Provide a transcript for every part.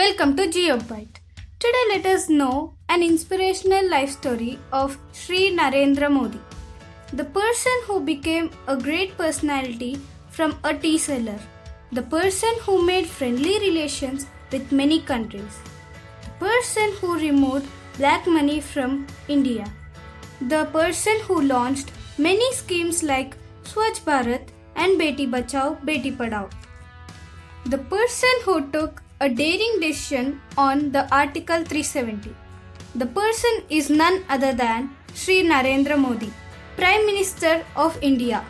Welcome to GeoByte. Today let us know an inspirational life story of Sri Narendra Modi, the person who became a great personality from a tea seller, the person who made friendly relations with many countries, the person who removed black money from India, the person who launched many schemes like Swachh Bharat and Beti Bachao Beti Padhao the person who took a daring decision on the Article 370. The person is none other than Sri Narendra Modi, Prime Minister of India.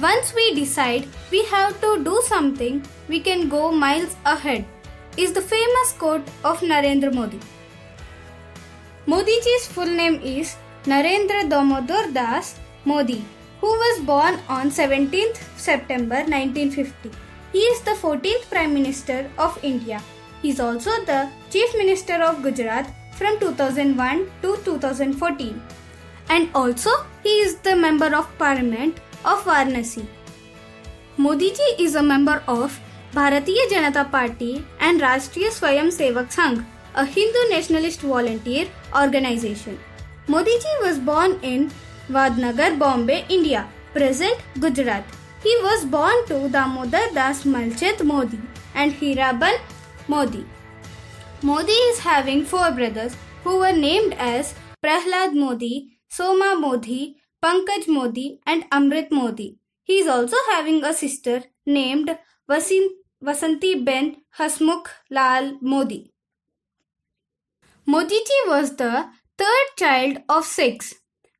Once we decide we have to do something, we can go miles ahead, is the famous quote of Narendra Modi. ji's full name is Narendra Damodar Das Modi, who was born on 17th September 1950. He is the 14th Prime Minister of India. He is also the Chief Minister of Gujarat from 2001 to 2014. And also, he is the Member of Parliament of Varanasi. Modi ji is a member of Bharatiya Janata Party and Rashtriya Swayam Sevak Sangh, a Hindu nationalist volunteer organization. Modi ji was born in Vadnagar, Bombay, India, present Gujarat. He was born to Damodar Das Malchit Modi and Hiraban Modi. Modi is having four brothers who were named as Prahlad Modi, Soma Modi, Pankaj Modi and Amrit Modi. He is also having a sister named Vasin, Vasanti Ben Hasmukh Lal Modi. ji was the third child of six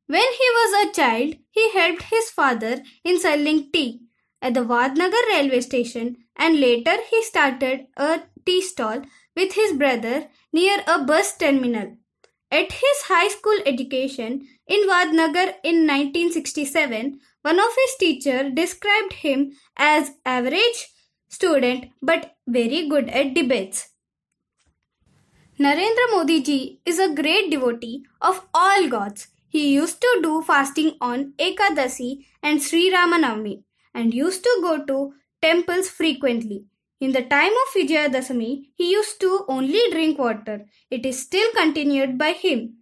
when he was a child, he helped his father in selling tea at the Vadnagar railway station and later he started a tea stall with his brother near a bus terminal. At his high school education in Vadnagar in 1967, one of his teachers described him as average student but very good at debates. Narendra Modi ji is a great devotee of all gods he used to do fasting on Ekadasi and Sri Ramanavami and used to go to temples frequently. In the time of Vijayadasami, he used to only drink water. It is still continued by him.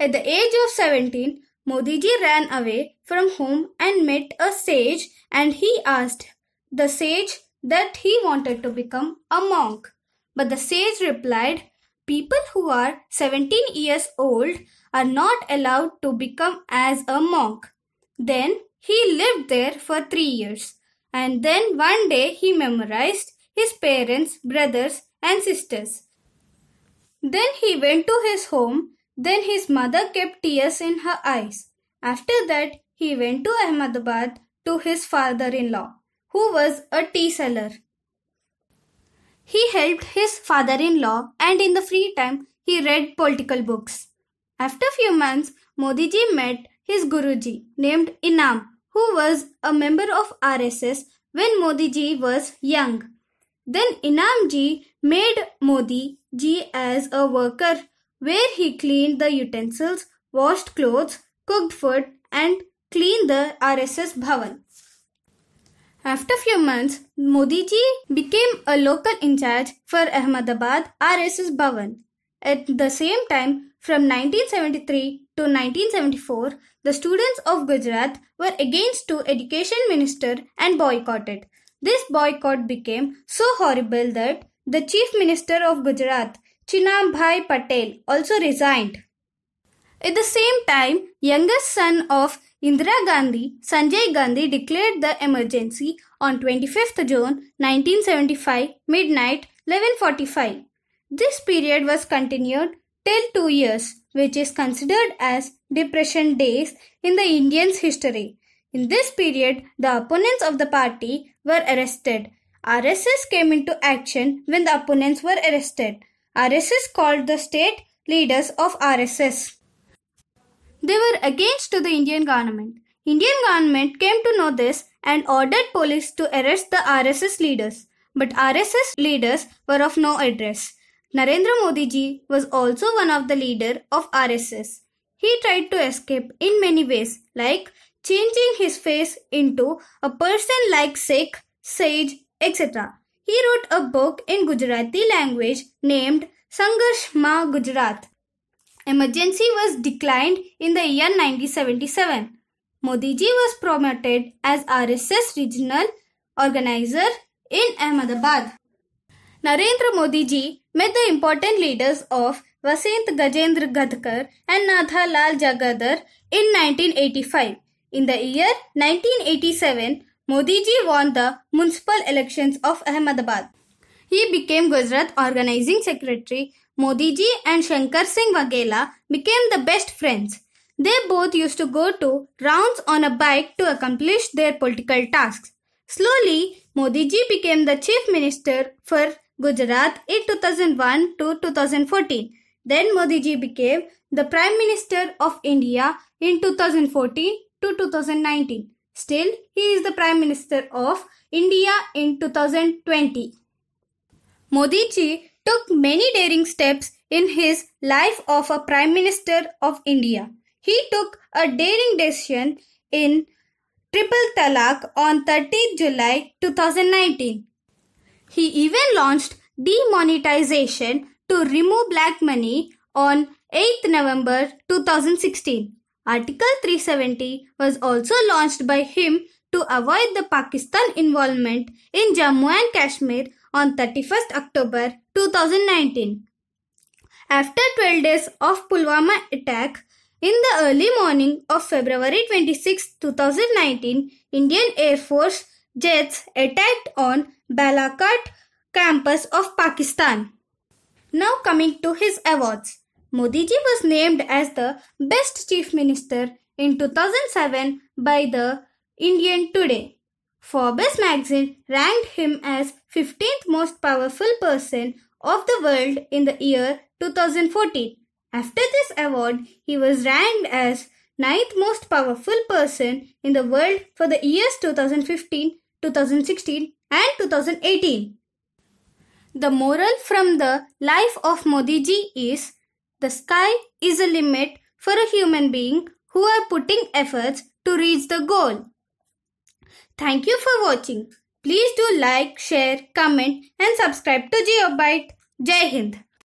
At the age of 17, Modiji ran away from home and met a sage and he asked the sage that he wanted to become a monk. But the sage replied people who are 17 years old are not allowed to become as a monk. Then he lived there for three years and then one day he memorized his parents, brothers and sisters. Then he went to his home. Then his mother kept tears in her eyes. After that, he went to Ahmedabad to his father-in-law, who was a tea seller. He helped his father-in-law and in the free time he read political books. After few months, Modiji met his Guruji named Inam who was a member of RSS when Modiji was young. Then Inamji made Modiji as a worker where he cleaned the utensils, washed clothes, cooked food and cleaned the RSS Bhavan. After few months, Modiji became a local in charge for Ahmedabad RSS Bhavan. At the same time, from 1973 to 1974, the students of Gujarat were against to education minister and boycotted. This boycott became so horrible that the chief minister of Gujarat, Bhai Patel, also resigned. At the same time, youngest son of Indira Gandhi, Sanjay Gandhi declared the emergency on 25th June 1975 midnight 11:45. This period was continued till 2 years which is considered as depression days in the Indians history. In this period the opponents of the party were arrested. RSS came into action when the opponents were arrested. RSS called the state leaders of RSS. They were against the Indian government. Indian government came to know this and ordered police to arrest the RSS leaders. But RSS leaders were of no address. Narendra Modi ji was also one of the leader of RSS. He tried to escape in many ways like changing his face into a person like Sikh, sage, etc. He wrote a book in Gujarati language named Sangarsh Ma Gujarat emergency was declined in the year 1977. Modiji was promoted as RSS regional organizer in Ahmedabad. Narendra Modiji met the important leaders of Vasant Gajendra Gadkar and Natha Lal Jagadhar in 1985. In the year 1987, Modiji won the municipal elections of Ahmedabad. He became Gujarat Organizing Secretary. Modiji and Shankar Singh Waghela became the best friends. They both used to go to rounds on a bike to accomplish their political tasks. Slowly, Modiji became the chief minister for Gujarat in 2001 to 2014. Then Modiji became the prime minister of India in 2014 to 2019. Still, he is the prime minister of India in 2020. Modiji took many daring steps in his life of a Prime Minister of India. He took a daring decision in Triple Talak on 30th July 2019. He even launched demonetization to remove black money on 8th November 2016. Article 370 was also launched by him to avoid the Pakistan involvement in Jammu and Kashmir on 31st October 2019. After 12 days of Pulwama attack, in the early morning of February 26, 2019, Indian Air Force jets attacked on Balakot campus of Pakistan. Now coming to his awards. Modiji was named as the best chief minister in 2007 by the Indian Today. Forbes magazine ranked him as 15th most powerful person of the world in the year 2014. After this award, he was ranked as ninth most powerful person in the world for the years 2015, 2016 and 2018. The moral from the life of Modiji is the sky is a limit for a human being who are putting efforts to reach the goal. Thank you for watching. Please do like, share, comment and subscribe to GeoByte. Jai Hind.